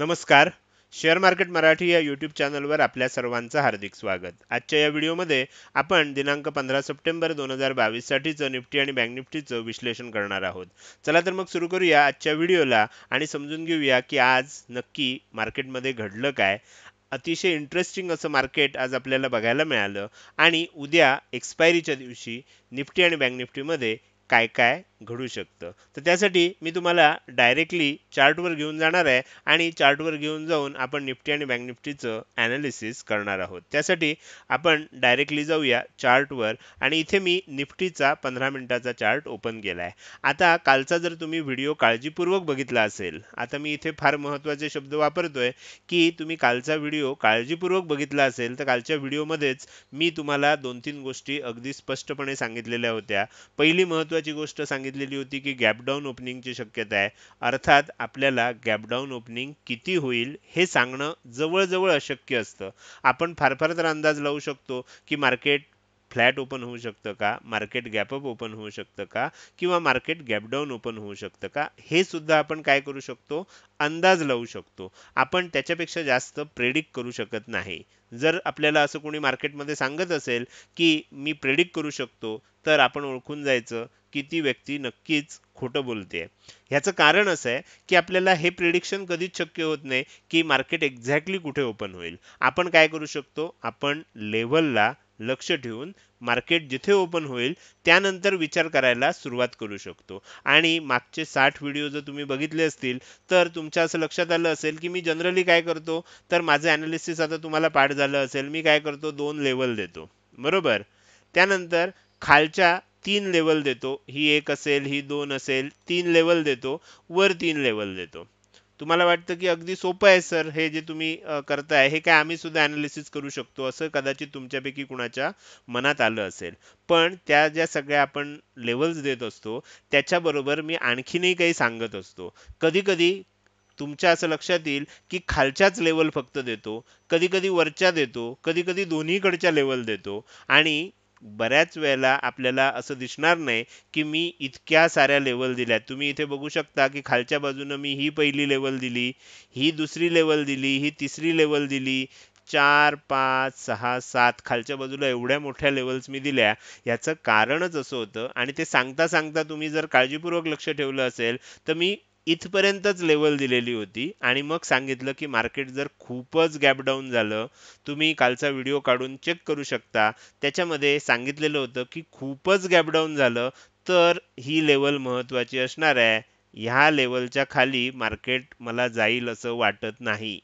नमस्कार share market Marathi या YouTube चॅनलवर आपल्या सर्वांचं हार्दिक स्वागत आजच्या या व्हिडिओमध्ये आपण दिनांक पंधरा सप्टेंबर दोन हजार बावीससाठीचं निफ्टी आणि बँक निफ्टीचं विश्लेषण करणार आहोत चला तर मग सुरू करूया आजच्या व्हिडिओला आणि समजून घेऊया की आज नक्की मार्केटमध्ये घडलं काय अतिशय इंटरेस्टिंग असं मार्केट आज आपल्याला बघायला मिळालं आणि उद्या एक्सपायरीच्या दिवशी निफ्टी आणि बँक निफ्टीमध्ये काय काय घडू शकतं तर त्यासाठी मी तुम्हाला डायरेक्टली चार्टवर घेऊन जाणार आहे आणि चार्टवर घेऊन जाऊन आपण निफ्टी आणि बँक निफ्टीचं ॲनालिसिस करणार आहोत त्यासाठी आपण डायरेक्टली जाऊया चार्टवर आणि इथे मी निफ्टीचा पंधरा मिनिटाचा चार्ट ओपन केला आहे आता कालचा जर तुम्ही व्हिडिओ काळजीपूर्वक बघितला असेल आता मी इथे फार महत्त्वाचे शब्द वापरतोय की तुम्ही कालचा व्हिडिओ काळजीपूर्वक बघितला असेल तर कालच्या व्हिडिओमध्येच मी तुम्हाला दोन तीन गोष्टी अगदी स्पष्टपणे सांगितलेल्या होत्या पहिली महत्त्व महत्त्वाची गोष्ट सांगितलेली होती की गॅपडाऊन ओपनिंगची शक्यता आहे अर्थात आपल्याला गॅपडाऊन ओपनिंग किती होईल हे सांगणं जवळजवळ अशक्य असतं आपण फार फार तर अंदाज लावू शकतो की मार्केट फ्लॅट ओपन होऊ शकतं का मार्केट गॅपअप ओपन होऊ शकतं का किंवा मार्केट गॅपडाऊन ओपन होऊ शकतं का हे सुद्धा आपण काय करू शकतो अंदाज लावू शकतो आपण त्याच्यापेक्षा जास्त प्रेडिक्ट करू शकत नाही जर आपल्याला असं कोणी मार्केटमध्ये सांगत असेल की मी प्रेडिक्ट करू शकतो तर आपण ओळखून जायचं किती व्यक्ती नक्कीच खोटं बोलते ह्याचं कारण असं आहे की आपल्याला हे प्रिडिक्शन कधीच शक्य होत नाही की मार्केट एक्झॅक्टली कुठे ओपन होईल आपण काय करू शकतो आपण लेव्हलला लक्ष ठेवून मार्केट जिथे ओपन होईल त्यानंतर विचार करायला सुरुवात करू शकतो आणि मागचे साठ व्हिडिओ जर तुम्ही बघितले असतील तर तुमच्या असं लक्षात आलं असेल की मी जनरली काय करतो तर माझं ॲनालिसिस आता तुम्हाला पाठ झालं असेल मी काय करतो दोन लेवल देतो बरोबर त्यानंतर खालच्या तीन लेवल देतो ही एक असेल ही दोन असेल तीन लेवल देतो वर तीन लेवल देतो तुम्हाला वाटतं की अगदी सोपं आहे सर हे जे तुम्ही करताय हे काय आम्ही सुद्धा ॲनालिसिस करू शकतो असं कदाचित तुमच्यापैकी कुणाच्या मनात आलं असेल पण त्या ज्या सगळ्या आपण लेवल्स देत असतो त्याच्याबरोबर मी आणखीनही काही सांगत असतो कधीकधी तुमच्या असं लक्षात येईल की खालच्याच लेवल फक्त देतो कधीकधी वरच्या देतो कधीकधी दोन्हीकडच्या लेवल देतो आणि बऱ्याच वेळेला आपल्याला असं दिसणार नाही की मी इतक्या साऱ्या लेवल दिल्या तुम्ही इथे बघू शकता की खालच्या बाजूनं मी ही पहिली लेवल दिली ही दुसरी लेवल दिली ही तिसरी लेवल दिली चार पाच सहा सात खालच्या बाजूला एवढ्या मोठ्या लेवल्स मी दिल्या याचं कारणच असं होतं आणि ते सांगता सांगता तुम्ही जर काळजीपूर्वक लक्ष ठेवलं असेल तर मी इथपर्यंतच लेवल दिलेली होती आणि मग सांगितलं की मार्केट जर खूपच गॅपडाऊन झालं तुम्ही कालचा व्हिडिओ काढून चेक करू शकता त्याच्यामध्ये सांगितलेलं होतं की खूपच गॅपडाऊन झालं तर ही लेवल महत्त्वाची असणार आहे ह्या लेवलच्या खाली मार्केट मला जाईल असं वाटत नाही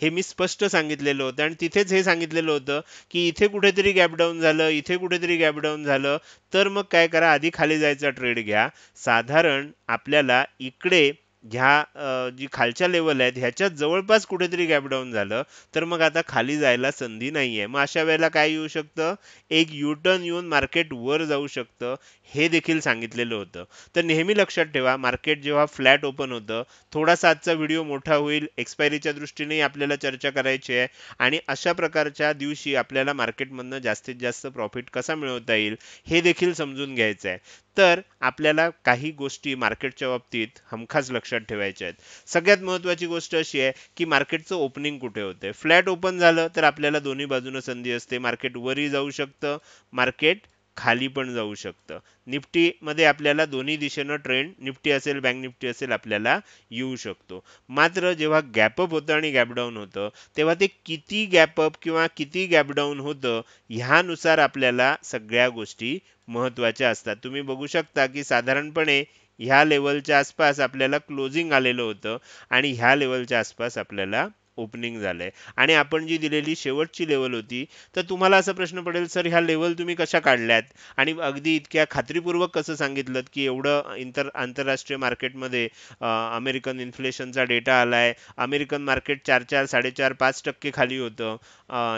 हे मी स्पष्ट सांगितलेलं होतं आणि तिथेच हे सांगितलेलं होतं की इथे कुठेतरी गॅपडाऊन झालं इथे कुठेतरी गॅपडाऊन झालं तर मग काय करा आधी खाली जायचा ट्रेड घ्या साधारण आपल्याला इकडे ह्या जी खालच्या लेवल आहेत ह्याच्यात जवळपास कुठेतरी गॅपडाऊन झालं तर मग आता खाली जायला संधी नाही आहे मग अशा वेळेला काय येऊ शकतं एक युटर्न येऊन मार्केट वर जाऊ शकतं हे देखील सांगितलेलं होतं तर नेहमी लक्षात ठेवा मार्केट जेव्हा फ्लॅट ओपन होतं थोडासा आजचा व्हिडिओ मोठा होईल एक्सपायरीच्या दृष्टीने आपल्याला चर्चा करायची आहे आणि अशा प्रकारच्या दिवशी आपल्याला मार्केटमधनं जास्तीत जास्त प्रॉफिट कसा मिळवता येईल हे देखील समजून घ्यायचं आहे तर आपल्याला काही गोष्टी मार्केटच्या बाबतीत हमखास लक्षात ठेवायच्या आहेत सगळ्यात महत्वाची गोष्ट अशी आहे की मार्केटचं ओपनिंग कुठे होते फ्लॅट ओपन झालं तर आपल्याला दोन्ही बाजूनं संधी असते मार्केट वरही जाऊ शकतं मार्केट खाली पण जाऊ शकतं निफ्टीमध्ये आपल्याला दोन्ही दिशेनं ट्रेंड निफ्टी असेल बँक निफ्टी असेल आपल्याला येऊ शकतो मात्र जेव्हा गॅपअप होतं आणि गॅपडाऊन होतं तेव्हा ते किती गॅपअप किंवा किती गॅपडाऊन होतं ह्यानुसार आपल्याला सगळ्या गोष्टी महत्त्वाच्या असतात तुम्ही बघू शकता की साधारणपणे ह्या लेवलच्या आसपास आपल्याला क्लोजिंग आलेलं होतं आणि ह्या लेवलच्या आसपास आपल्याला ओपनिंग झालं आहे आणि आपण जी दिलेली शेवटची लेवल होती तर तुम्हाला असा प्रश्न पडेल सर ह्या लेवल तुम्ही कशा काढल्यात आणि अगदी इतक्या खात्रीपूर्वक कसं सांगितलं की एवढं इंतर आंतरराष्ट्रीय मार्केटमध्ये अमेरिकन इन्फ्लेशनचा डेटा आला आहे अमेरिकन मार्केट चार चार साडेचार पाच टक्के खाली होतं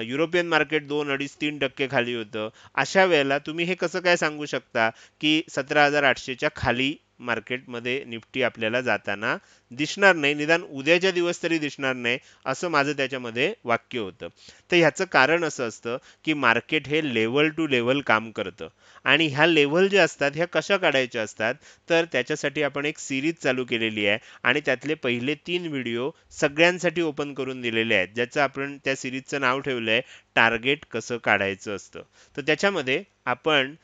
युरोपियन मार्केट दोन अडीच तीन टक्के खाली होतं अशा वेळेला तुम्ही हे कसं काय सांगू शकता की सतरा हजार आठशेच्या खाली मार्केटमध्ये निफ्टी आपल्याला जाताना दिसणार नाही निदान उद्याच्या दिवस तरी दिसणार नाही असं माझं त्याच्यामध्ये वाक्य होतं तर ह्याचं कारण असं असतं की मार्केट हे लेवल टू लेवल काम करतं आणि ह्या लेवल ज्या असतात ह्या कशा काढायच्या असतात तर त्याच्यासाठी आपण एक सिरीज चालू केलेली आहे आणि त्यातले पहिले तीन व्हिडिओ सगळ्यांसाठी ओपन करून दिलेले आहेत ज्याचं आपण त्या सिरीजचं नाव ठेवलं आहे टार्गेट कसं काढायचं असतं तर त्याच्यामध्ये आपण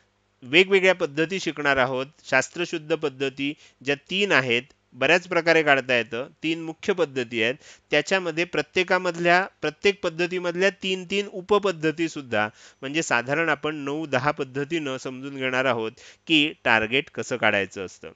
वेगवेगळ्या पद्धती शिकणार आहोत शास्त्रशुद्ध पद्धती ज्या तीन आहेत बऱ्याच प्रकारे काढता येतं तीन मुख्य पद्धती आहेत त्याच्यामध्ये प्रत्येकामधल्या प्रत्येक पद्धतीमधल्या तीन तीन उपपद्धतीसुद्धा म्हणजे साधारण आपण नऊ दहा पद्धती न समजून घेणार आहोत की टार्गेट कसं काढायचं असतं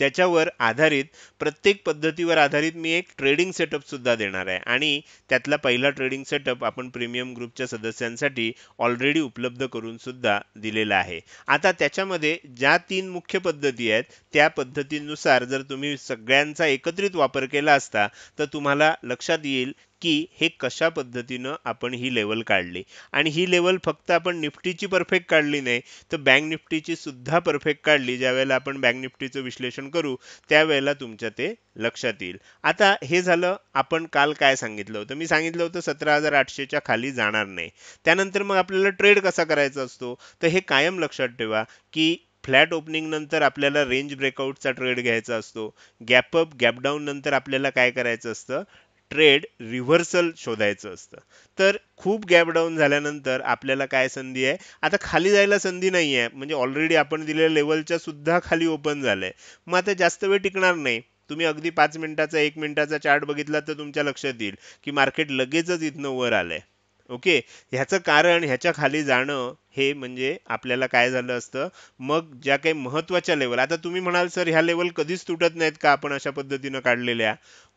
त्याच्यावर आधारित प्रत्येक पद्धतीवर आधारित मी एक ट्रेडिंग सेटअपसुद्धा देणार आहे आणि त्यातला पहिला ट्रेडिंग सेटअप आपण प्रीमियम ग्रुपच्या सदस्यांसाठी ऑलरेडी उपलब्ध करूनसुद्धा दिलेला आहे आता त्याच्यामध्ये ज्या तीन मुख्य पद्धती आहेत त्या पद्धतीनुसार जर तुम्ही सगळ्यांचा एकत्रित वापर केला असता तर तुम्हाला लक्षात येईल की हे कशा पद्धतीनं आपण ही लेवल काढली आणि ही लेवल फक्त आपण निफ्टीची परफेक्ट काढली नाही तर बँक निफ्टीची सुद्धा परफेक्ट काढली ज्यावेळेला आपण बँक निफ्टीचं विश्लेषण करू त्यावेळेला तुमच्या ते लक्षात येईल आता हे झालं आपण काल काय सांगितलं होतं मी सांगितलं होतं सतरा हजार आठशेच्या खाली जाणार नाही त्यानंतर मग आपल्याला ट्रेड कसा करायचा असतो तर हे कायम लक्षात ठेवा की फ्लॅट ओपनिंग नंतर आपल्याला रेंज ब्रेकआउटचा ट्रेड घ्यायचा असतो गॅपअप गॅपडाऊन नंतर आपल्याला काय करायचं असतं ट्रेड रिव्हर्सल शोधायचं असतं तर खूप गॅप डाऊन झाल्यानंतर आपल्याला काय संधी आहे आता खाली जायला संधी नाही आहे म्हणजे ऑलरेडी आपण दिलेल्या लेवलच्या सुद्धा खाली ओपन झालं आहे मग आता जास्त वेळ टिकणार नाही तुम्ही अगदी पाच मिनिटाचा एक मिनिटाचा चार्ट बघितला तर तुमच्या लक्षात येईल की मार्केट लगेचच इथनं वर आलं ओके ह्याचं कारण ह्याच्या खाली जाणं हे म्हणजे आपल्याला काय झालं असतं मग ज्या काही महत्त्वाच्या लेवल आता तुम्ही म्हणाल सर ह्या लेवल कधीच तुटत नाहीत का आपण अशा पद्धतीनं काढलेल्या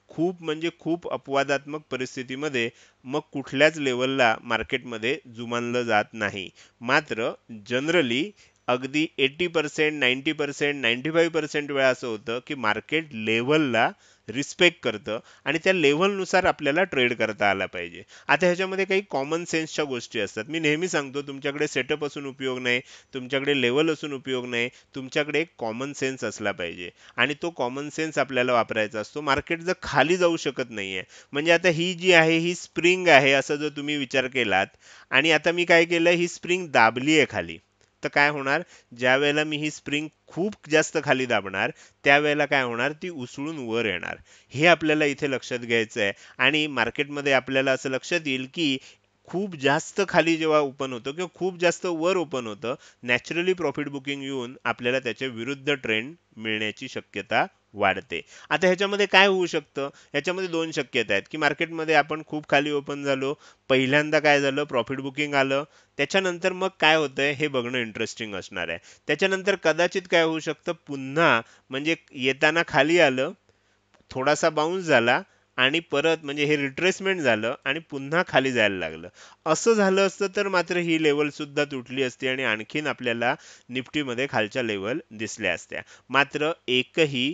खूप म्हणजे खूप अपवादात्मक परिस्थितीमध्ये मग कुठल्याच लेवलला मार्केटमध्ये जुमानलं जात नाही मात्र जनरली अगदी eighty percent ninety percent ninety five percent वेळा असं होतं की मार्केट लेवलला रिस्पेक्ट करतं आणि त्या लेव्हलनुसार आपल्याला ट्रेड करता आला पाहिजे आता ह्याच्यामध्ये काही कॉमन सेन्सच्या गोष्टी असतात मी नेहमी सांगतो तुमच्याकडे सेटअप असून उपयोग नाही तुमच्याकडे लेवल असून उपयोग नाही तुमच्याकडे एक कॉमन सेन्स असला पाहिजे आणि तो कॉमन सेन्स आपल्याला वापरायचा असतो मार्केट जर खाली जाऊ शकत नाही आहे म्हणजे आता ही जी आहे ही स्प्रिंग आहे असं जर तुम्ही विचार केलात आणि आता मी काय केलं ही स्प्रिंग दाबली आहे खाली तर काय होणार ज्या वेळेला मी ही स्प्रिंग खूप जास्त खाली दाबणार त्यावेळेला काय होणार ती उसळून वर येणार हे आपल्याला इथे लक्षात घ्यायचं आहे आणि मार्केटमध्ये आपल्याला असं लक्षात येईल की खूप जास्त खाली जेव्हा ओपन होतं किंवा खूप जास्त वर ओपन होतं नॅचरली प्रॉफिट बुकिंग येऊन आपल्याला त्याच्या विरुद्ध ट्रेंड मिळण्याची शक्यता वाढते आता ह्याच्यामध्ये काय होऊ शकतं ह्याच्यामध्ये दोन शक्यता आहेत की मार्केटमध्ये आपण खूप खाली ओपन झालो पहिल्यांदा काय झालं प्रॉफिट बुकिंग आलं त्याच्यानंतर मग काय होतंय हे बघणं इंटरेस्टिंग असणार आहे त्याच्यानंतर कदाचित काय होऊ शकतं पुन्हा म्हणजे येताना खाली आलं थोडासा बाउन्स झाला आणि परत म्हणजे हे रिट्रेसमेंट झालं आणि पुन्हा खाली जायला लागलं असं झालं असतं तर मात्र ही लेवलसुद्धा तुटली असती आणि आणखीन आपल्याला निफ्टीमध्ये खालच्या लेवल दिसल्या असत्या मात्र एकही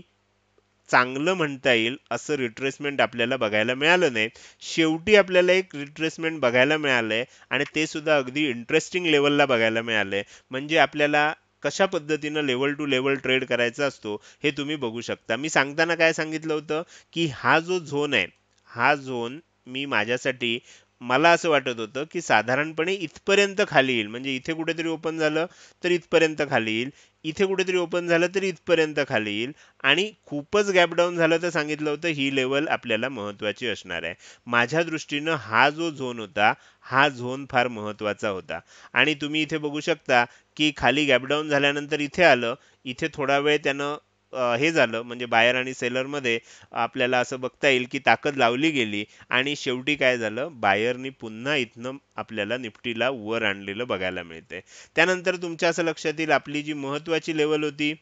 चांगलं म्हणता येईल असं रिट्रेसमेंट आपल्याला बघायला मिळालं नाही शेवटी आपल्याला एक रिट्रेसमेंट बघायला मिळालं आहे आणि ते सुद्धा अगदी इंटरेस्टिंग लेवलला बघायला मिळालं आहे म्हणजे आपल्याला कशा पद्धतीनं लेवल टू लेवल ट्रेड करायचा असतो हे तुम्ही बघू शकता मी सांगताना काय सांगितलं होतं की हा जो झोन आहे हा झोन मी माझ्यासाठी मला असं वाटत होतं की साधारणपणे इथपर्यंत खाली येईल म्हणजे इथे कुठेतरी ओपन झालं तर इथपर्यंत खाली येईल इथे कुठेतरी ओपन झालं तरी इथपर्यंत खाली येईल आणि खूपच गॅपडाऊन झालं तर सांगितलं होतं ही लेवल आपल्याला महत्त्वाची असणार आहे माझ्या दृष्टीनं हा जो झोन होता हा झोन फार महत्त्वाचा होता आणि तुम्ही इथे बघू शकता की खाली गॅपडाऊन झाल्यानंतर इथे आलं इथे थोडा वेळ त्यानं हे झालं म्हणजे बायर आणि सेलरमध्ये आपल्याला असं बघता येईल की ताकद लावली गेली आणि शेवटी काय झालं बायरनी पुन्हा इथनं आपल्याला निफ्टीला वर आणलेलं बघायला मिळते त्यानंतर तुमच्या असं लक्षात येईल आपली जी महत्त्वाची लेवल होती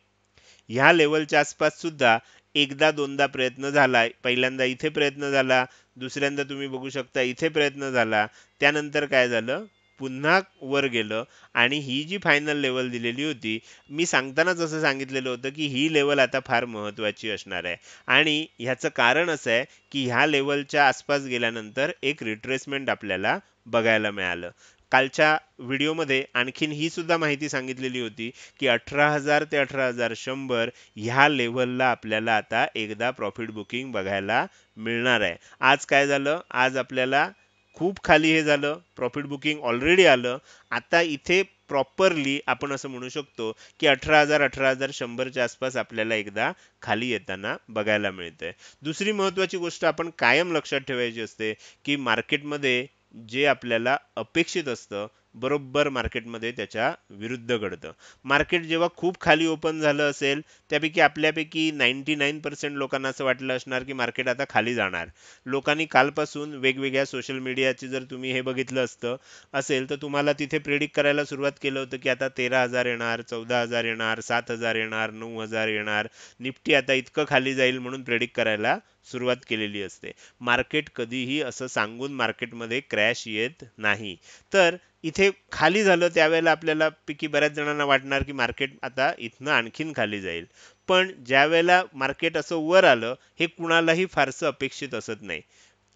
ह्या लेवलच्या आसपास सुद्धा एकदा दोनदा प्रयत्न झाला पहिल्यांदा इथे प्रयत्न झाला दुसऱ्यांदा तुम्ही बघू शकता इथे प्रयत्न झाला त्यानंतर काय झालं पुन्हा वर गेलं आणि ही जी फायनल लेवल दिलेली होती मी सांगताना जसं सांगितलेलं होतं की ही लेवल आता फार महत्त्वाची असणार आहे आणि ह्याचं कारण असं आहे की ह्या लेवलच्या आसपास गेल्यानंतर एक रिट्रेसमेंट आपल्याला बघायला मिळालं कालच्या व्हिडिओमध्ये आणखीन ही सुद्धा माहिती सांगितलेली होती की अठरा हजार ते अठरा हजार शंभर ह्या लेव्हलला आपल्याला आता एकदा प्रॉफिट बुकिंग बघायला मिळणार आहे आज काय झालं आज आपल्याला खूप खाली हे झालं प्रॉफिट बुकिंग ऑलरेडी आलं आता इथे प्रॉपरली आपण असं म्हणू शकतो की अठरा हजार अठरा हजार शंभरच्या आसपास आपल्याला एकदा खाली येताना बघायला मिळते दुसरी महत्वाची गोष्ट आपण कायम लक्षात ठेवायची असते की मार्केटमध्ये जे आपल्याला अपेक्षित असतं बरोबर मार्केटमध्ये त्याच्या विरुद्ध घडतं मार्केट जेव्हा खूप खाली ओपन झालं असेल त्यापैकी आपल्यापैकी नाईन्टी नाईन पर्सेंट लोकांना असं वाटलं असणार की मार्केट आता खाली जाणार लोकांनी कालपासून वेगवेगळ्या सोशल मीडियाची जर तुम्ही हे बघितलं असतं असेल तर तुम्हाला तिथे प्रेडिक्ट करायला सुरुवात केलं होतं की आता तेरा हजार येणार चौदा हजार येणार सात हजार येणार नऊ हजार येणार निफ्टी आता इतकं खाली जाईल म्हणून प्रेडिक्ट करायला सुरुवात केलेली असते मार्केट कधीही असं सांगून मार्केटमध्ये क्रॅश येत नाही तर इथे खाली झालं त्यावेळेला आपल्याला पैकी बऱ्याच जणांना वाटणार की मार्केट आता इथनं आणखीन खाली जाईल पण ज्यावेळेला मार्केट असं वर आलं हे कुणालाही फारसं अपेक्षित असत नाही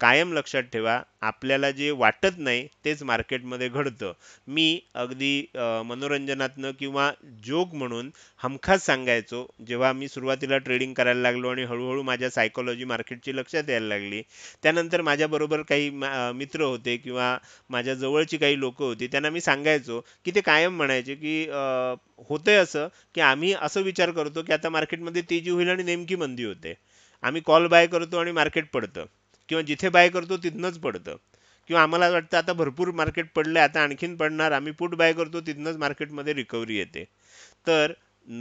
कायम लक्षात ठेवा आपल्याला जे वाटत नाही तेच मार्केटमध्ये घडतं मी अगदी मनोरंजनातनं किंवा जोक म्हणून हमखास सांगायचो जेव्हा मी सुरुवातीला ट्रेडिंग करायला लागलो आणि हळूहळू माझ्या सायकोलॉजी मार्केटची लक्षात यायला लागली त्यानंतर माझ्याबरोबर काही मित्र होते किंवा माझ्या जवळची काही लोकं होती त्यांना मी सांगायचो की ते कायम म्हणायचे की होतंय असं की आम्ही असं विचार करतो की आता मार्केटमध्ये तेजी होईल आणि नेमकी मंदी होते आम्ही कॉल बाय करतो आणि मार्केट पडतं किंवा जिथे बाय करतो तिथनंच पडतं किंवा आम्हाला वाटतं आता भरपूर मार्केट पडलं आहे आता आणखीन पडणार आम्ही पुट बाय करतो तिथनंच मार्केटमध्ये रिकव्हरी येते तर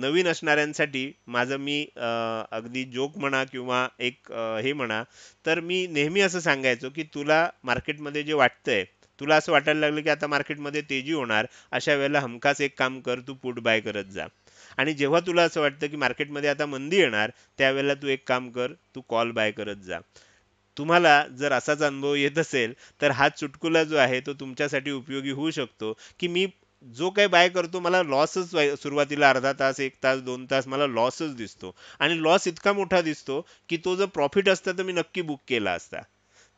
नवीन असणाऱ्यांसाठी माझं मी अगदी जोक म्हणा किंवा एक हे म्हणा तर मी नेहमी असं सांगायचो की तुला मार्केटमध्ये जे वाटतंय तुला असं वाटायला लागलं की आता मार्केटमध्ये तेजी होणार अशा वेळेला हमखास एक काम कर तू पुट बाय करत जा आणि जेव्हा तुला असं वाटतं की मार्केटमध्ये आता मंदी येणार त्यावेळेला तू एक काम कर तू कॉल बाय करत जा तुम्हाला जर असाच अनुभव येत असेल तर हा चुटकुला जो आहे तो तुमच्यासाठी उपयोगी होऊ शकतो की मी जो काही बाय करतो मला लॉसच सुरुवातीला अर्धा तास एक तास दोन तास मला लॉसच दिसतो आणि लॉस इतका मोठा दिसतो की तो जर प्रॉफिट असता तर मी नक्की बुक केला असता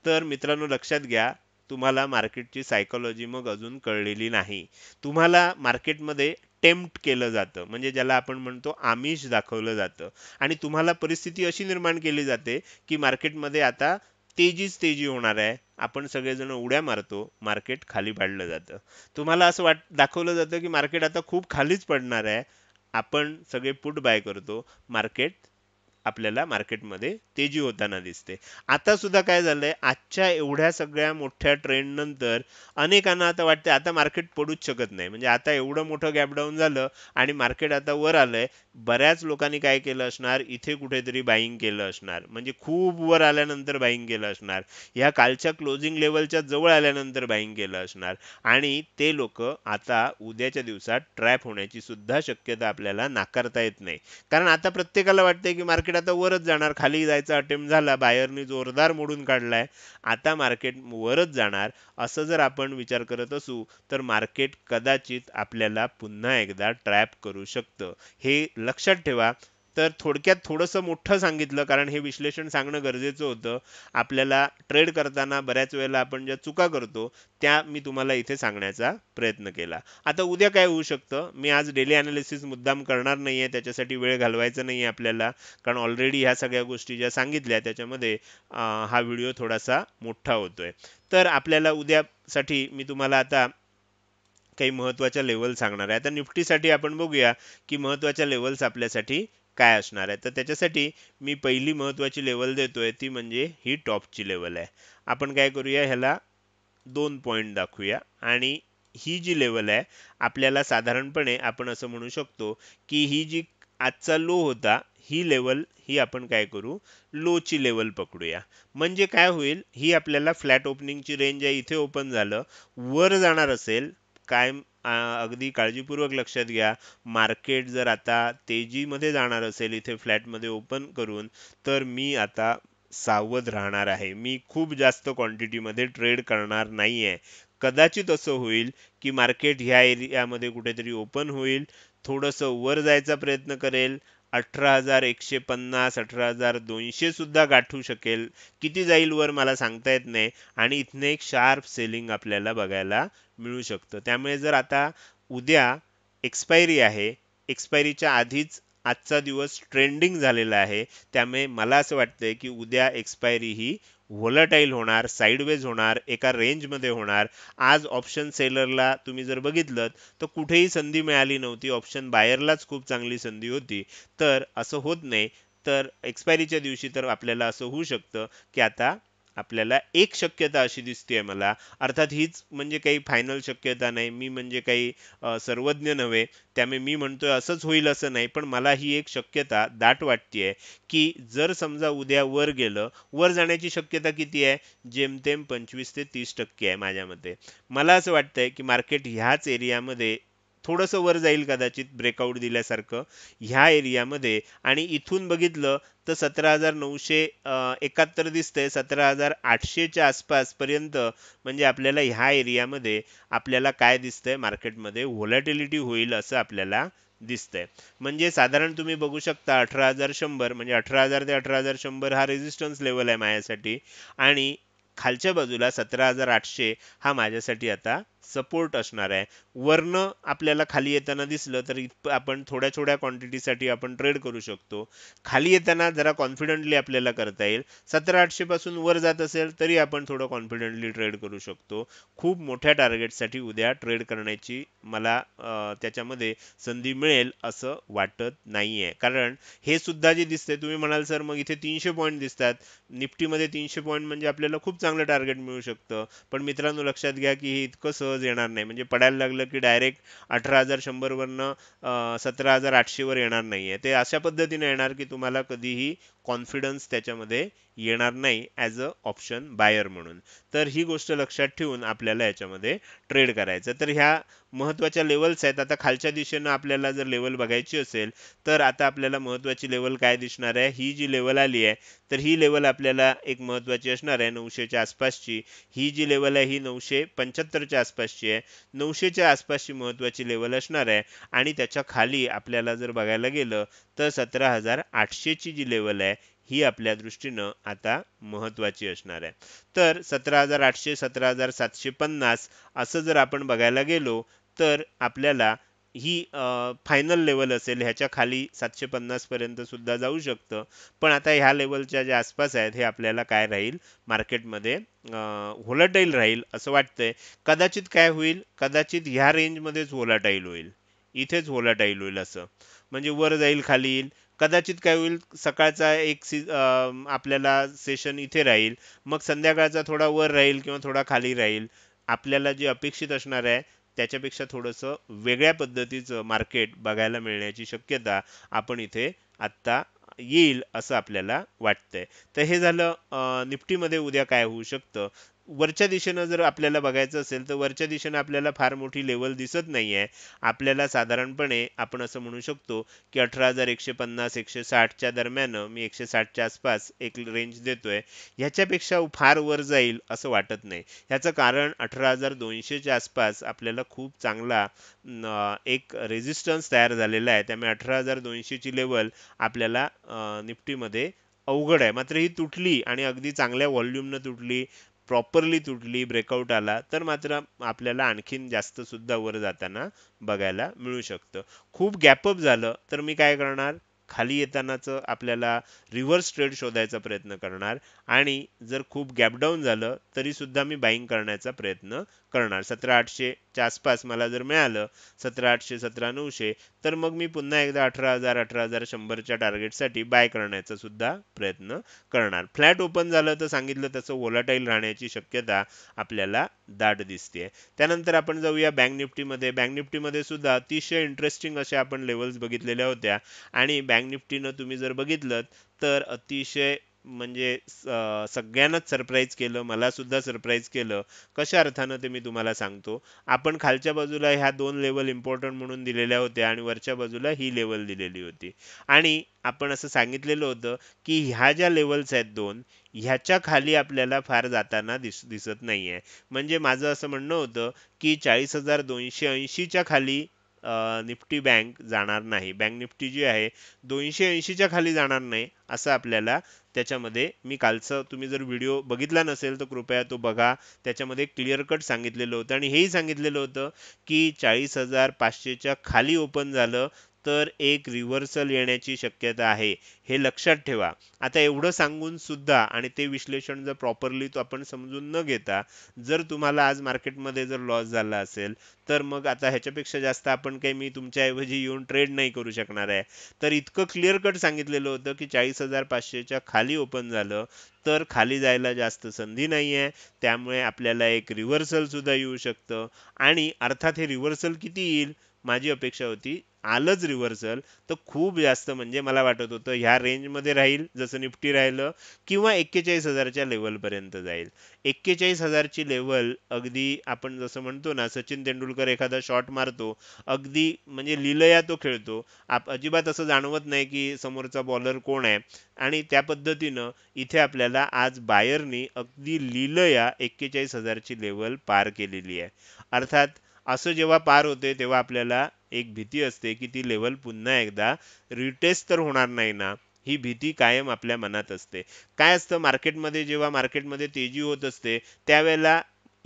तर मित्रांनो लक्षात घ्या तुम्हाला मार्केटची सायकोलॉजी मग अजून कळलेली नाही तुम्हाला मार्केटमध्ये टेम्प्ट केलं जातं म्हणजे ज्याला आपण म्हणतो आमिष दाखवलं जातं आणि तुम्हाला परिस्थिती अशी निर्माण केली जाते की मार्केटमध्ये आता तेजीच तेजी होणार आहे आपण सगळेजण उड्या मारतो मार्केट खाली पाडलं जातं तुम्हाला असं वाट दाखवलं जातं की मार्केट आता खूप खालीच पडणार आहे आपण सगळे पुट बाय करतो मार्केट आपल्याला मार्केटमध्ये तेजी होताना दिसते आता सुद्धा काय झालंय आजच्या एवढ्या सगळ्या मोठ्या ट्रेंड नंतर अनेकांना आता वाटते आता मार्केट पडूच शकत नाही म्हणजे आता एवढं मोठं गॅपडाऊन झालं आणि मार्केट आता वर आलंय बऱ्याच लोकांनी काय केलं असणार इथे कुठेतरी बाईंग केलं असणार म्हणजे खूप वर आल्यानंतर बाईंग केलं असणार ह्या कालच्या क्लोजिंग लेवलच्या जवळ आल्यानंतर बाईंग केलं असणार आणि ते लोक आता उद्याच्या दिवसात ट्रॅप होण्याची सुद्धा शक्यता आपल्याला नाकारता येत नाही कारण आता प्रत्येकाला वाटतंय की मार्केट मार्केट आता वरच जाणार खाली जायचा अटेम्प्ट झाला बायरनी जोरदार मोडून काढलाय आता मार्केट वरच जाणार असं जर आपण विचार करत असू तर मार्केट कदाचित आपल्याला पुन्हा एकदा ट्रॅप करू शकतं हे लक्षात ठेवा तर थोडक्यात थोडंसं मोठं सांगितलं कारण हे विश्लेषण सांगणं गरजेचं होतं आपल्याला ट्रेड करताना बऱ्याच वेळेला आपण ज्या चुका करतो त्या मी तुम्हाला इथे सांगण्याचा प्रयत्न केला आता उद्या काय होऊ शकतं मी आज डेली अॅनालिसिस मुद्दाम करणार नाही आहे त्याच्यासाठी वेळ घालवायचा नाही आहे आपल्याला कारण ऑलरेडी ह्या सगळ्या गोष्टी ज्या सांगितल्या त्याच्यामध्ये हा व्हिडिओ थोडासा मोठा होतोय तर आपल्याला उद्यासाठी मी तुम्हाला आता काही महत्त्वाच्या लेवल सांगणार आहे आता निफ्टीसाठी आपण बघूया की महत्त्वाच्या लेवल्स आपल्यासाठी काय असणार आहे तर त्याच्यासाठी मी पहिली महत्त्वाची लेवल देतो आहे ती म्हणजे ही टॉपची लेवल आहे आपण काय करूया ह्याला दोन पॉईंट दाखवूया आणि ही जी लेवल आहे आपल्याला साधारणपणे आपण असं म्हणू शकतो की ही जी आजचा लो होता ही लेवल ही आपण काय करू लोची लेवल पकडूया म्हणजे काय होईल ही आपल्याला फ्लॅट ओपनिंगची रेंज आहे इथे ओपन झालं वर जाणार असेल कायम अगदी काळजीपूर्वक लक्षात घ्या मार्केट जर आता तेजीमध्ये जाणार असेल इथे फ्लॅटमध्ये ओपन करून तर मी आता सावध राहणार आहे मी खूप जास्त क्वांटिटीमध्ये ट्रेड करणार नाही आहे कदाचित असं होईल की मार्केट ह्या एरियामध्ये कुठेतरी ओपन होईल थोडंसं वर जायचा प्रयत्न करेल अठरा हजार एकशे पन्नास अठरा हजार दोनशेसुद्धा गाठू शकेल किती जाईल वर मला सांगता येत नाही आणि इथने एक शार्प सेलिंग आपल्याला बघायला मिळू शकतं त्यामुळे जर आता उद्या एक्सपायरी आहे एक्सपायरीच्या आधीच आजचा दिवस ट्रेंडिंग झालेला आहे त्यामुळे मला असं वाटतंय की उद्या एक्सपायरी ही व्होलाटाईल होणार साईडवेज होणार एका रेंजमध्ये होणार आज ऑप्शन सेलरला तुम्ही जर बघितलं तर कुठेही संधी मिळाली नव्हती ऑप्शन बायरलाच खूप चांगली संधी होती तर असं होत नाही तर एक्सपायरीच्या दिवशी तर आपल्याला असं होऊ शकतं की आता आपल्याला एक शक्यता अशी दिसते आहे मला अर्थात हीच म्हणजे काही फायनल शक्यता नाही मी म्हणजे काही सर्वज्ञ नव्हे त्यामुळे मी म्हणतोय असंच होईल असं नाही पण मला ही एक शक्यता दाट वाटते की जर समजा उद्या वर गेलं वर जाण्याची शक्यता किती आहे जेमतेम पंचवीस ते तीस टक्के आहे माझ्या मते मला असं वाटतंय की मार्केट ह्याच एरियामध्ये थोडंसं वर जाईल कदाचित ब्रेकआउट दिल्यासारखं ह्या एरियामध्ये आणि इथून बघितलं तर सतरा हजार नऊशे एकाहत्तर दिसतंय सतरा हजार आठशेच्या आसपासपर्यंत म्हणजे आपल्याला ह्या एरियामध्ये आपल्याला काय दिसतंय मार्केटमध्ये व्हॉलॅटिलिटी होईल असं आपल्याला दिसतंय म्हणजे साधारण तुम्ही बघू शकता अठरा हजार शंभर म्हणजे अठरा हजार ते अठरा हजार शंभर हा रेजिस्टन्स लेवल आहे माझ्यासाठी आणि खालच्या बाजूला सतरा हजार आठशे हा माझ्यासाठी आता सपोर्ट असणार आहे वरनं आपल्याला खाली येताना दिसलं तर आपण थोड्या छोड्या क्वांटिटीसाठी आपण ट्रेड करू शकतो खाली येताना जरा कॉन्फिडंटली आपल्याला करता येईल सतरा आठशेपासून वर जात असेल तरी आपण थोडं कॉन्फिडंटली ट्रेड करू शकतो खूप मोठ्या टार्गेटसाठी उद्या ट्रेड करण्याची मला त्याच्यामध्ये संधी मिळेल असं वाटत नाही आहे कारण हे सुद्धा जे दिसते तुम्ही म्हणाल सर मग इथे तीनशे पॉईंट दिसतात निफ्टीमध्ये तीनशे पॉईंट म्हणजे आपल्याला खूप चांगलं टार्गेट मिळू शकतं पण मित्रांनो लक्षात घ्या की हे इतकं येणार नाही म्हणजे पडायला लागलं की डायरेक्ट अठरा हजार शंभरवरनं सतरा हजार आठशेवर येणार नाही ते अशा पद्धतीने येणार की तुम्हाला कधीही कॉन्फिडन्स त्याच्यामध्ये येणार नाही ॲज अ ऑप्शन बायर म्हणून तर ही गोष्ट लक्षात ठेवून आपल्याला याच्यामध्ये ट्रेड करायचं तर ह्या महत्त्वाच्या लेवल्स आहेत आता खालच्या दिशेनं आपल्याला जर लेवल बघायची असेल तर आता आपल्याला महत्त्वाची लेवल काय दिसणार आहे ही जी लेवल आली आहे तर ही लेवल आपल्याला एक महत्त्वाची असणार आहे नऊशेच्या आसपासची ही जी लेवल आहे ही नऊशे पंच्याहत्तरच्या आसपासची आहे नऊशेच्या आसपासची महत्त्वाची लेवल असणार आहे आणि त्याच्या खाली आपल्याला जर बघायला गेलं तर सतरा हजार आठशेची जी लेवल आहे ही आपल्या दृष्टीनं आता महत्त्वाची असणार आहे तर सतरा हजार आठशे सतरा हजार सातशे पन्नास असं जर आपण बघायला गेलो तर आपल्याला ही फायनल लेवल असेल ह्याच्या खाली सातशे पन्नासपर्यंत सुद्धा जाऊ शकतं पण आता ह्या लेवलच्या ज्या आसपास आहेत हे आपल्याला काय राहील मार्केटमध्ये होलाटाईल राहील असं वाटतंय कदाचित काय होईल कदाचित ह्या रेंजमध्येच होलाटाईल होईल इथेच होलाटाईल होईल असं म्हणजे वर जाईल खाली येईल कदाचित काय होईल सकाळचा एक सी आपल्याला सेशन इथे राहील मग संध्याकाळचा थोडा वर राहील किंवा थोडा खाली राहील आपल्याला जे अपेक्षित असणार आहे त्याच्यापेक्षा थोडंसं वेगळ्या पद्धतीचं मार्केट बघायला मिळण्याची शक्यता आपण इथे आत्ता येईल असं आपल्याला वाटतंय तर हे झालं निफ्टीमध्ये उद्या काय होऊ शकतं वरच्या दिशेनं जर आपल्याला बघायचं असेल तर वरच्या दिशेनं आपल्याला फार मोठी लेवल दिसत नाही आहे आपल्याला साधारणपणे आपण असं म्हणू शकतो की अठरा हजार एकशे पन्नास एकशे साठच्या दरम्यान मी एकशे साठच्या आसपास एक रेंज देतोय ह्याच्यापेक्षा फार वर जाईल असं वाटत नाही ह्याचं कारण अठरा हजार दोनशेच्या आसपास आपल्याला खूप चांगला एक रेजिस्टन्स तयार झालेला आहे त्यामुळे अठरा हजार दोनशेची लेवल आपल्याला निफ्टीमध्ये अवघड आहे मात्र ही तुटली आणि अगदी चांगल्या व्हॉल्युमनं तुटली प्रॉपरली तुटली ब्रेकआउट आला तर मात्र आपल्याला आणखीन सुद्धा वर जाताना बघायला मिळू शकतं खूप गॅपअप झालं तर मी काय करणार खाली येतानाच आपल्याला रिव्हर्स ट्रेड शोधायचा प्रयत्न करणार आणि जर खूप गॅपडाऊन झालं तरी सुद्धा मी बाईंग करण्याचा प्रयत्न करणार सतरा आठशेच्या आसपास मला जर मिळालं सतरा आठशे सतरा नऊशे तर मग मी पुन्हा एकदा अठरा हजार अठरा हजार शंभरच्या टार्गेटसाठी बाय करण्याचा सुद्धा प्रयत्न करणार फ्लॅट ओपन झालं तर सांगितलं तसं ओलाटाईल राहण्याची शक्यता आपल्याला दाट दिसते त्यानंतर आपण जाऊया बँक निफ्टीमध्ये बँक निफ्टीमध्ये सुद्धा अतिशय इंटरेस्टिंग अशा आपण लेवल्स बघितलेल्या होत्या आणि बँक निफ्टीनं तुम्ही जर बघितलं तर अतिशय म्हणजे सगळ्यांनाच सरप्राईज केलं मला सुद्धा सरप्राईज केलं कशा अर्थानं ते मी तुम्हाला सांगतो आपण खालच्या बाजूला ह्या दोन लेवल इम्पॉर्टंट म्हणून दिलेल्या होत्या आणि वरच्या बाजूला ही लेवल दिलेली होती आणि आपण असं सांगितलेलं होतं की ह्या ज्या लेवल्स आहेत दोन ह्याच्या खाली आपल्याला फार जाताना दिस दिसत नाही आहे म्हणजे माझं असं म्हणणं होतं की चाळीस हजार दोनशे ऐंशीच्या खाली निफ्टी बँक जाणार नाही बँक निफ्टी जी आहे दोनशे ऐंशीच्या खाली जाणार नाही असं आपल्याला त्याच्यामध्ये मी कालचं तुम्ही जर व्हिडिओ बघितला नसेल तर कृपया तो बघा त्याच्यामध्ये क्लिअर कट सांगितलेलं होतं आणि हेही सांगितलेलं होतं की चाळीस हजार पाचशेच्या खाली ओपन झालं तर एक रिव्हर्सल येण्याची शक्यता आहे हे लक्षात ठेवा आता एवढं सांगून सुद्धा आणि ते विश्लेषण जर प्रॉपरली तो आपण समजून न घेता जर तुम्हाला आज मार्केटमध्ये जर लॉस झाला असेल तर मग आता ह्याच्यापेक्षा जास्त आपण काही मी तुमच्याऐवजी येऊन ट्रेड नाही करू शकणार आहे तर इतकं क्लिअर कट सांगितलेलं होतं की चाळीस हजार पाचशेच्या खाली ओपन झालं तर खाली जायला जास्त संधी नाही आहे त्यामुळे आपल्याला एक रिव्हर्सलसुद्धा येऊ शकतं आणि अर्थात हे रिव्हर्सल किती येईल माझी अपेक्षा होती आलंच रिव्हर्सल तर खूप जास्त म्हणजे मला वाटत होतं ह्या रेंजमध्ये राहील जसं निफ्टी राहिलं किंवा एक्केचाळीस हजारच्या लेवलपर्यंत जाईल एक्केचाळीस हजारची लेवल अगदी आपण जसं म्हणतो ना सचिन तेंडुलकर एखादा शॉट मारतो अगदी म्हणजे लिलया तो खेळतो आप अजिबात असं जाणवत नाही की समोरचा बॉलर कोण आहे आणि त्या पद्धतीनं इथे आपल्याला आज बायरनी अगदी लिलया एक्केचाळीस हजारची लेवल पार केलेली आहे अर्थात असं जेव्हा पार होते तेव्हा आपल्याला एक भीती असते की ती लेवल पुन्हा एकदा रिटेस्ट तर होणार नाही ना ही भीती कायम आपल्या मनात असते काय असतं मार्केटमध्ये जेव्हा मार्केटमध्ये तेजी होत असते त्यावेळेला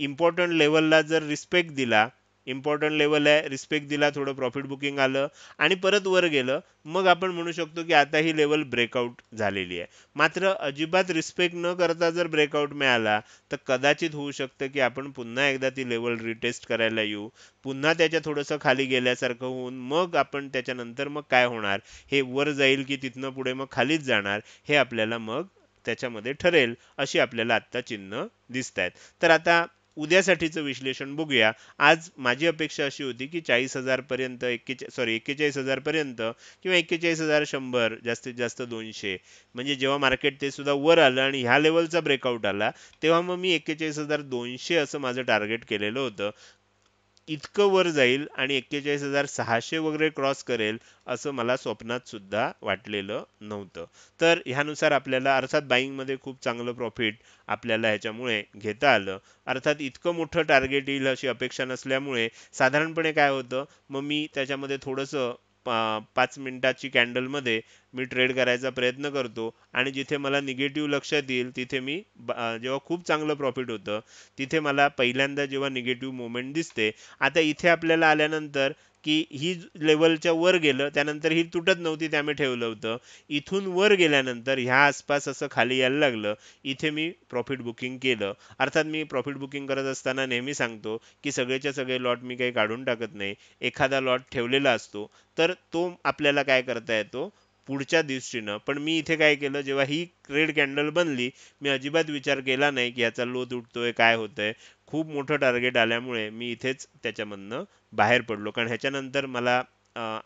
इम्पॉर्टंट लेवलला जर रिस्पेक्ट दिला इम्पॉर्टंट लेवल आहे रिस्पेक्ट दिला थोडं प्रॉफिट बुकिंग आलं आणि परत वर गेलं मग आपण म्हणू शकतो की आता ही लेवल ब्रेकआउट झालेली आहे मात्र अजिबात रिस्पेक्ट न करता जर ब्रेकआउट मिळाला तर कदाचित होऊ शकतं की आपण पुन्हा एकदा ती लेवल रिटेस्ट करायला येऊ पुन्हा त्याच्या थोडंसं खाली गेल्यासारखं होऊन मग आपण त्याच्यानंतर मग काय होणार हे वर जाईल की तिथनं पुढे मग खालीच जाणार हे आपल्याला मग त्याच्यामध्ये ठरेल अशी आपल्याला आत्ता चिन्ह दिसत आहेत तर आता उद्यासाठीचं विश्लेषण बघूया आज माझी अपेक्षा अशी होती की चाळीस हजारपर्यंत एक्केचाळीस सॉरी एक्केचाळीस हजारपर्यंत किंवा एक्केचाळीस हजार शंभर जास्तीत जास्त दोनशे म्हणजे जेव्हा मार्केट ते सुद्धा वर आलं आणि ह्या लेवलचा ब्रेकआउट आला तेव्हा मग मी एक्केचाळीस हजार दोनशे असं माझं टार्गेट केलेलं होतं इतकं वर जाईल आणि एक्केचाळीस हजार सहाशे वगैरे क्रॉस करेल असं मला स्वप्नात सुद्धा वाटलेलं नव्हतं तर ह्यानुसार आपल्याला अर्थात बाईंगमध्ये खूप चांगलं प्रॉफिट आपल्याला ह्याच्यामुळे घेता आलं अर्थात इतकं मोठं टार्गेट येईल अशी अपेक्षा नसल्यामुळे साधारणपणे काय होतं मग मी त्याच्यामध्ये थोडंसं पाच मिनिटाची कॅन्डलमध्ये मी ट्रेड करायचा प्रयत्न करतो आणि जिथे मला निगेटिव्ह लक्षात येईल तिथे मी जेव्हा खूप चांगलं प्रॉफिट होतं तिथे मला पहिल्यांदा जेव्हा निगेटिव्ह मुवमेंट दिसते आता इथे आपल्याला आल्यानंतर की ही लेवलच्या वर गेलं त्यानंतर ही तुटत नव्हती त्यामुळे ठेवलं होतं इथून वर गेल्यानंतर ह्या आसपास असं खाली यायला लागलं इथे मी प्रॉफिट बुकिंग केलं अर्थात मी प्रॉफिट बुकिंग करत असताना नेहमी सांगतो की सगळेच्या सगळे लॉट मी काही काढून टाकत नाही एखादा लॉट ठेवलेला असतो तर तो आपल्याला काय करता येतो पुढच्या दृष्टीनं पण मी इथे काय केलं जेव्हा ही रेड कॅन्डल बनली मी अजिबात विचार केला नाही की याचा लो तुटतोय काय होतंय खूप मोठं टार्गेट आल्यामुळे मी इथेच त्याच्यामधनं बाहेर पडलो कारण ह्याच्यानंतर मला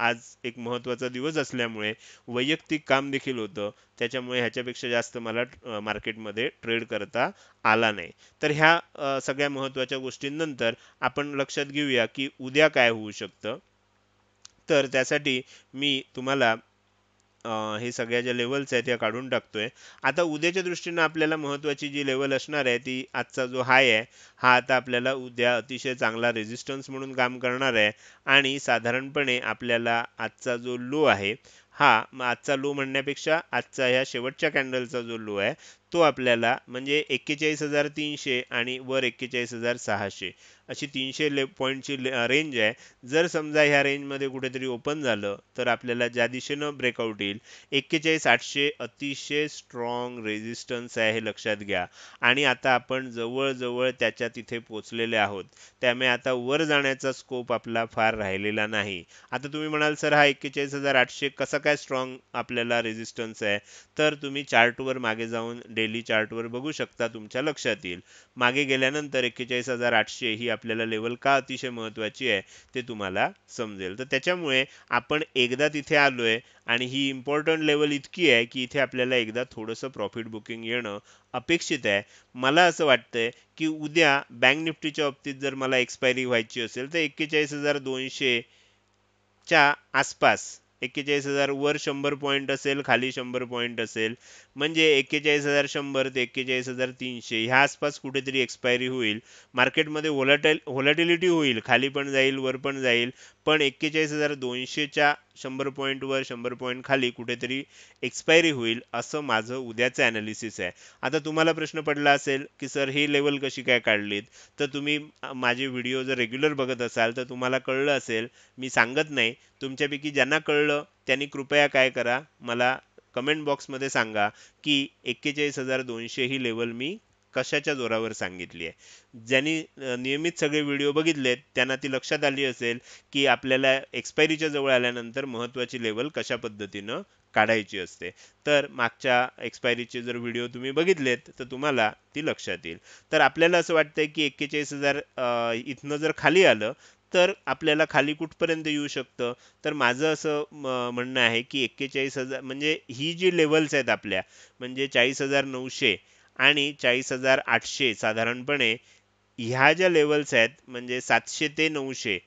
आज एक महत्त्वाचा दिवस असल्यामुळे वैयक्तिक काम देखील होतं त्याच्यामुळे ह्याच्यापेक्षा जास्त मला मार्केटमध्ये ट्रेड करता आला नाही तर ह्या सगळ्या महत्त्वाच्या गोष्टींनंतर आपण लक्षात घेऊया की उद्या काय होऊ शकतं तर त्यासाठी मी तुम्हाला हे सगळ्या ज्या लेव्हल्स आहेत, त्या काढून टाकतोय. आता उद्याच्या दृष्टीनं आपल्याला महत्त्वाची जी लेवल असणार आहे, ती आजचा जो हाय आहे, हा आता आपल्याला उद्या अतिशय चांगला रेजिस्टन्स म्हणून काम करणार आहे आणि साधारणपणे आपल्याला आजचा जो लो आहे, हा आजचा लो म्हणण्यापेक्षा आजचा ह्या शेवटच्या कॅन्डलचा जो लो आहे तो आपल्याला म्हणजे एक्केचाळीस हजार तीनशे आणि वर एक्केचाळीस हजार सहाशे अशी तीनशे ले पॉईंटची रेंज आहे जर समजा ह्या रेंजमध्ये कुठेतरी ओपन झालं तर आपल्याला ज्या दिशेनं ब्रेकआउट येईल एक्केचाळीस आठशे अतिशय स्ट्रॉंग रेझिस्टन्स आहे हे लक्षात घ्या आणि आता आपण जवळजवळ त्याच्या तिथे पोचलेले आहोत त्यामुळे आता वर जाण्याचा स्कोप आपला फार राहिलेला नाही आता तुम्ही म्हणाल सर हा एक्केचाळीस हजार आठशे कसा काय स्ट्रॉंग आपल्याला रेजिस्टन्स आहे तर तुम्ही चार्टवर मागे जाऊन डेली चार्टवर बघू शकता तुमच्या लक्षात येईल मागे गेल्यानंतर एक्केचाळीस हजार आठशे ही आपल्याला लेवल का अतिशय महत्त्वाची आहे ते तुम्हाला समजेल तर त्याच्यामुळे आपण एकदा तिथे आलो आणि ही इम्पॉर्टंट लेवल इतकी आहे की इथे आपल्याला एकदा थोडंसं प्रॉफिट बुकिंग येणं अपेक्षित आहे मला असं वाटतंय की उद्या बँक निफ्टीच्या बाबतीत जर मला एक्सपायरी व्हायची असेल तर एक्केचाळीस हजार दोनशेच्या आसपास एक्केचाळीस हजार वर शंभर पॉईंट असेल खाली शंभर पॉईंट असेल म्हणजे एक्केचाळीस हजार शंभर ते एक्केचाळीस हजार तीनशे ह्या आसपास कुठेतरी एक्सपायरी होईल मार्केटमध्ये व्होलाटाईल व्होलॅटिलिटी होईल खाली पण जाईल वर पण जाईल पण एक्केचाळीस हजार दोनशेच्या शंभर पॉईंटवर शंभर पॉईंट खाली कुठेतरी एक्सपायरी होईल असं माझं उद्याचं ॲनालिसिस आहे आता तुम्हाला प्रश्न पडला असेल की सर ही लेवल कशी काय काढलीत तर तुम्ही माझे व्हिडिओ जर रेग्युलर बघत असाल तर तुम्हाला कळलं असेल मी सांगत नाही तुमच्यापैकी ज्यांना कळलं त्यांनी कृपया काय करा मला कमेंट बॉक्समध्ये सांगा की एक्केचाळीस हजार दोनशे ही लेवल मी कशाच्या जोरावर सांगितली आहे ज्यांनी नियमित सगळे व्हिडिओ बघितलेत त्यांना ती लक्षात आली असेल की आपल्याला एक्सपायरीच्या जवळ आल्यानंतर महत्त्वाची लेवल कशा पद्धतीनं काढायची असते तर मागच्या एक्सपायरीचे जर व्हिडिओ तुम्ही बघितलेत तर तुम्हाला ती लक्षात येईल तर आपल्याला असं वाटतंय की एक्केचाळीस हजार इथनं जर खाली आलं तर आपल्याला खाली कुठपर्यंत येऊ शकतं तर माझं असं म्हणणं आहे की एक्केचाळीस हजार म्हणजे ही जी लेवल्स आहेत आपल्या म्हणजे चाळीस हजार नऊशे आणि चाळीस हजार आठशे साधारणपणे ह्या ज्या लेवल्स आहेत म्हणजे सातशे ते नऊशे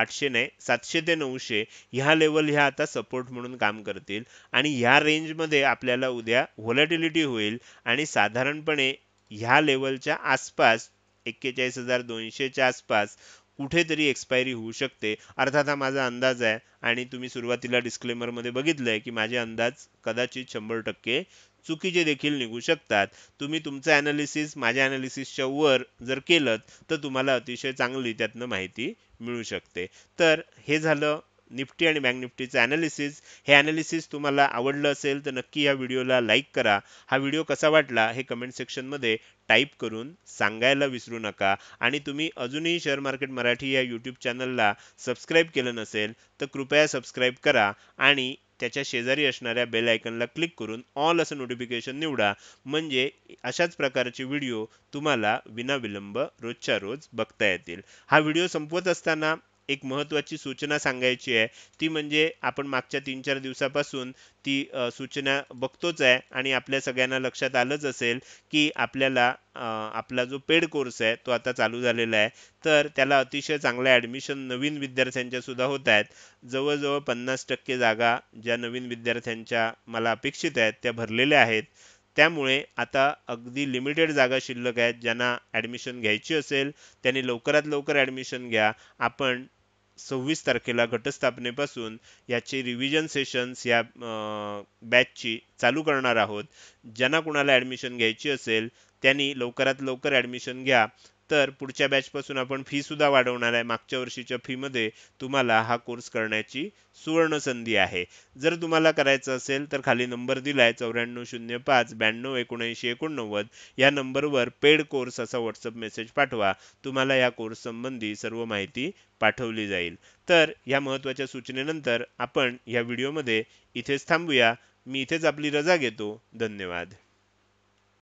आठशे नाही सातशे ते नऊशे ह्या लेवल ह्या आता सपोर्ट म्हणून काम करतील आणि ह्या रेंजमध्ये आपल्याला उद्या व्हॉलेटिलिटी होईल आणि साधारणपणे ह्या लेवलच्या आसपास एक्केचाळीस हजार दोनशेच्या आसपास कुठेतरी एक्सपायरी होऊ शकते अर्थात हा माझा अंदाज आहे आणि तुम्ही सुरुवातीला डिस्क्लेमरमध्ये बघितलं आहे की माझे अंदाज कदाचित शंभर टक्के चुकीचे देखील निघू शकतात तुम्ही तुमचं ॲनालिसिस माझ्या ॲनालिसिसच्या वर जर केलं तर तुम्हाला अतिशय चांगली त्यातनं माहिती मिळू शकते तर हे झालं निफ्टी आणि बँक निफ्टीचं ॲनालिसिस हे ॲनालिसिस तुम्हाला आवडलं असेल तर नक्की या व्हिडिओला लाईक करा हा व्हिडिओ कसा वाटला हे कमेंट सेक्शनमध्ये टाईप करून सांगायला विसरू नका आणि तुम्ही अजूनही शेअर मार्केट मराठी या यूट्यूब चॅनलला सबस्क्राईब केलं नसेल तर कृपया सबस्क्राईब करा आणि त्याच्या शेजारी असणाऱ्या बेल आयकनला क्लिक करून ऑल असं नोटिफिकेशन निवडा म्हणजे अशाच प्रकारचे व्हिडिओ तुम्हाला विनाविलंब रोजच्या रोज बघता येतील हा व्हिडिओ संपवत असताना एक महत्त्वाची सूचना सांगायची आहे ती म्हणजे आपण मागच्या तीन चार दिवसापासून ती सूचना बघतोच आहे आणि आपल्या सगळ्यांना लक्षात आलंच असेल की आपल्याला आपला जो पेड कोर्स आहे तो आता चालू झालेला आहे तर त्याला अतिशय चांगलं ॲडमिशन नवीन विद्यार्थ्यांच्या सुद्धा होत आहेत जवळजवळ पन्नास टक्के जागा ज्या नवीन विद्यार्थ्यांच्या मला अपेक्षित आहेत त्या भरलेल्या आहेत त्यामुळे आता अगदी लिमिटेड जागा शिल्लक आहेत ज्यांना ॲडमिशन घ्यायची असेल त्यांनी लवकरात लवकर ॲडमिशन घ्या आपण सव्वीस तारखेला घटस्थापनेपासून याची रिव्हिजन सेशन्स या बॅचची चालू करणार आहोत ज्यांना कुणाला ॲडमिशन घ्यायची असेल त्यांनी लवकरात लवकर ॲडमिशन घ्या तर पुढच्या बॅचपासून आपण फीसुद्धा वाढवणार आहे मागच्या वर्षीच्या फीमध्ये तुम्हाला हा कोर्स करण्याची सुवर्ण संधी आहे जर तुम्हाला करायचं असेल तर खाली नंबर दिला आहे चौऱ्याण्णव शून्य पाच ब्याण्णव एकोणऐंशी एकोणनव्वद या नंबरवर पेड कोर्स असा व्हॉट्सअप मेसेज पाठवा तुम्हाला या कोर्स संबंधी सर्व माहिती पाठवली जाईल तर या महत्त्वाच्या सूचनेनंतर आपण या व्हिडिओमध्ये इथेच थांबूया मी इथेच आपली रजा घेतो धन्यवाद